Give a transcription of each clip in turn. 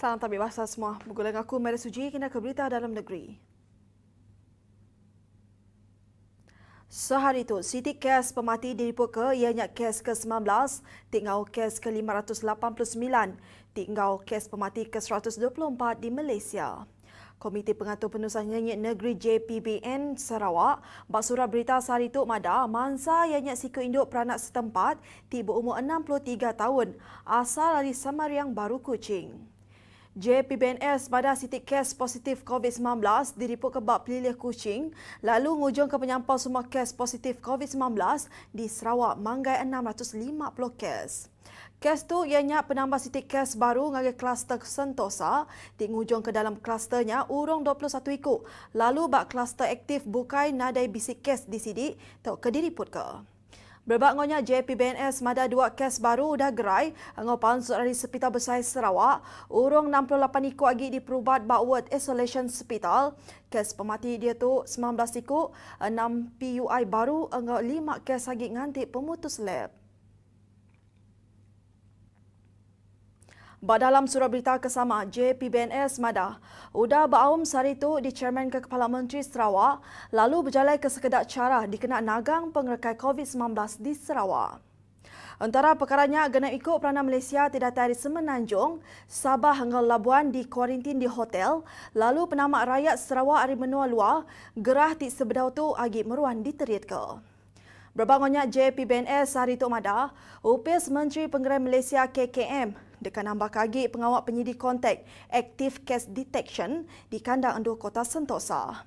Salam tabik bahasa semua. Bergulang aku, Mary Suji, kena ke berita dalam negeri. Sehari itu, Siti kes pemati diriput ke ianya kes ke-19, tinggal kes ke-589, tinggal kes pemati ke-124 di Malaysia. Komite Pengatur Penusah Nyanyi Negeri JPBN Sarawak buat surat berita sehari itu mada mansa yang siku induk peranak setempat tiba umur 63 tahun asal dari Samariang Baru kucing. JPBNS pada sitik kes positif COVID-19 diriput kebab pilih kucing lalu ngujung ke penyampau semua kes positif COVID-19 di Sarawak Manggai 650 kes. Kes tu ianya penambah sitik kes baru ngagi kluster Sentosa di ngujung ke dalam klusternya urung 21 ikut lalu bak kluster aktif bukai nadai bisik kes di sidik tau kediriput ke. Diriput ke. Berbak ngonya JPBNS mada dua kes baru dah gerai ngau pansut dari Sepital Besai Sarawak. Urung 68 iku lagi perubat bawat isolation hospital. Kes pemati dia tu 19 iku, 6 PUI baru ngau 5 kes lagi nganti pemutus lab. Ba dalam surat berita kesama JPBNS Mada, Uda Baum Saritu di Chairman ke Kepala Menteri Sarawak lalu berjalan ke sekedar cara dikenak nagang pengerekai COVID-19 di Sarawak. Antara perkaranya, kena ikut peranan Malaysia tidak dari Semenanjung, Sabah hingga Labuan di kuarantin di hotel, lalu penama rakyat Sarawak dari menua luar, gerah di sebedau tu agi meruan diterit ke. Berbangunnya JPBNS hari itu mada, upis Menteri Penggerai Malaysia KKM, dekan Ambar Kagik pengawal penyidik kontak Active Case Detection di kandang endur kota Sentosa.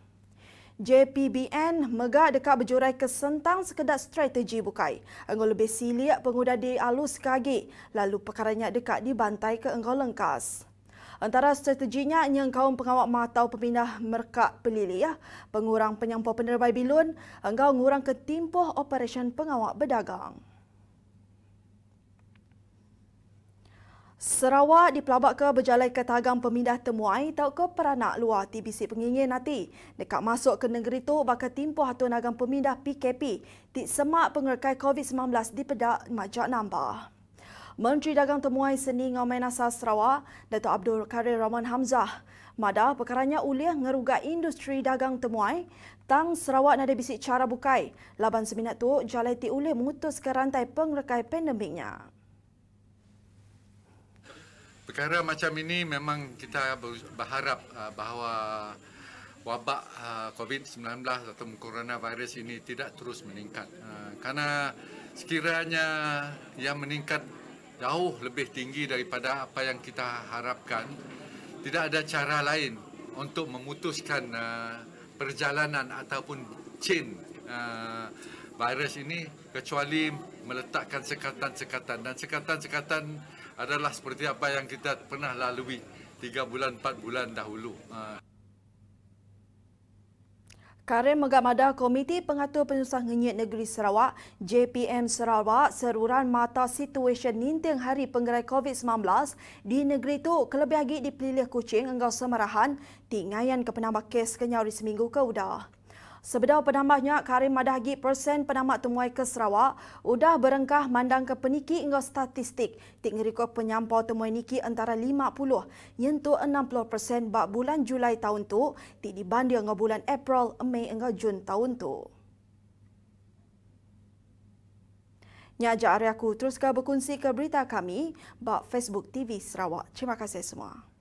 JPBN megah dekat berjurai kesentang sentang sekedar strategi bukai. Enggol lebih siliak pengudah di alus kagi lalu perkaranya dekat dibantai ke enggol lengkas. Antara strateginya yang kaum pengawal matau pemindah merkak pelili ya. pengurang penyampau penerbai bilun, enggau ngurang ke timpuh operasi pengawal berdagang. Sarawak di pelabak ke berjalan ke tagang pemindah temuai atau ke peranak luar TBC penginginan nanti. Dekat masuk ke negeri tu bakal timpuh atau nagang pemindah PKP di semak pengerkai COVID-19 di pedak majak nambah. Menteri Dagang Temuai Seni Ngomain Asal Sarawak, Dato' Abdul Karim Rahman Hamzah, Mada perkaranya ulih ngerugak industri dagang temuai, tang Sarawak nada bisik cara bukai. Laban seminat tu, jalan ti ulih mutus ke rantai pengerkai pandemiknya perkara macam ini memang kita berharap ah, bahawa wabak ah, COVID-19 atau coronavirus ini tidak terus meningkat. Ah, Karena sekiranya yang meningkat jauh lebih tinggi daripada apa yang kita harapkan, tidak ada cara lain untuk memutuskan perjalanan ataupun chain virus ini kecuali meletakkan sekatan-sekatan dan sekatan-sekatan adalah seperti apa yang kita pernah lalui 3 bulan 4 bulan dahulu. Ha. Karim Megamada Komiti Pengatur Penyusahan Ngenyit Negeri Sarawak, JPM Sarawak, seruran mata situasi ninting hari penggerai COVID-19 di negeri itu kelebih lagi dipilih kucing engkau semarahan tinggayan ke kes kenyari seminggu ke udah. Sebedau penambahnya Karim Madahgi persen penamat temuai ke Sarawak, sudah berengkah mandang ke peniki hingga statistik. Tik ngerikut penyampau temuai niki antara 50, hingga tu 60 persen bak bulan Julai tahun tu, tik dibanding dengan bulan April, Mei hingga Jun tahun tu. Nyajak ajak aku terus ke berkongsi ke berita kami bak Facebook TV Sarawak. Terima kasih semua.